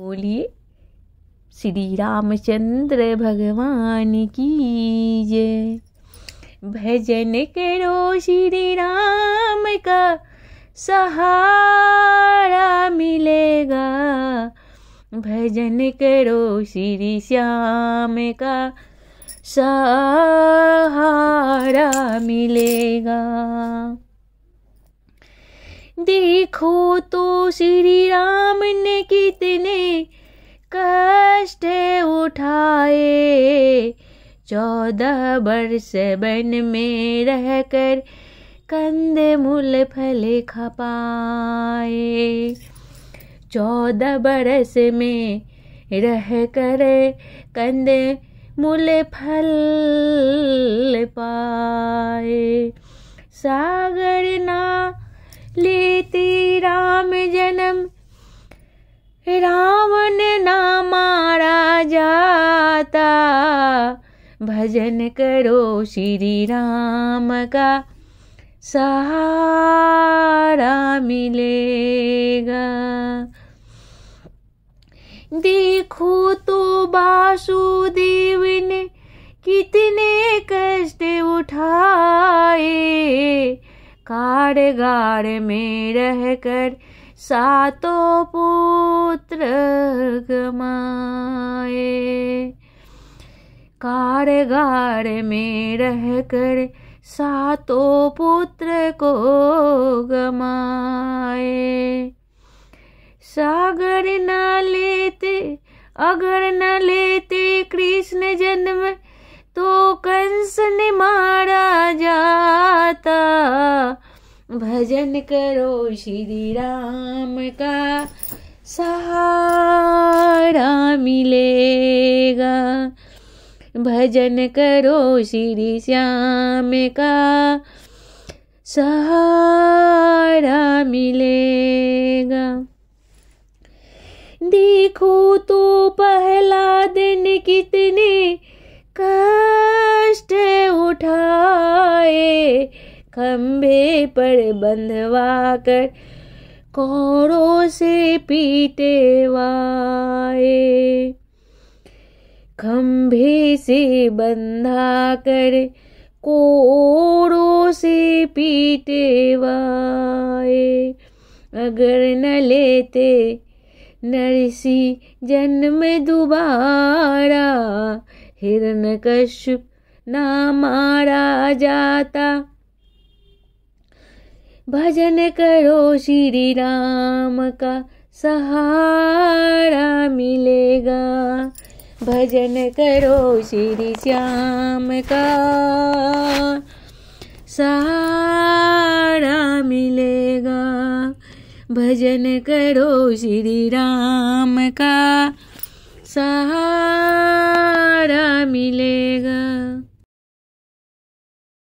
बोलिए श्री रामचंद्र भगवान की जय भजन करो श्री राम का सहारा मिलेगा भजन करो श्री श्याम का सहारा मिलेगा देखो तो श्री राम ने कितने कष्ट उठाए चौदह वर्ष बन में रहकर कंदे मूल फल खपाए चौदह बरस में रह कर कंदे मूल फल पाए साग रावण ना मारा जाता भजन करो श्री राम का सहारा मिलेगा देखो तो वासुदेव ने कितने कष्ट उठाए कारगार में रहकर कर सातो पुत्र गमाए कारागार में रह कर सातो पुत्र को गमाए सागर न लेते अगर न लेते भजन करो श्री राम का सहारा मिलेगा भजन करो श्री श्याम का सहारा मिलेगा देखो तो पहला दिन कितने कष्ट उठाए खंभे पर बंधवा कर कौरों से पीटेवाए खंभे से बंधा कर कोरो से वाए अगर न लेते नरसी जन्म दुबारा हिरण कश्यप ना मारा जाता भजन करो श्री राम का सहारा मिलेगा भजन करो श्री श्याम का सहारा मिलेगा भजन करो श्री राम का सहारा मिलेगा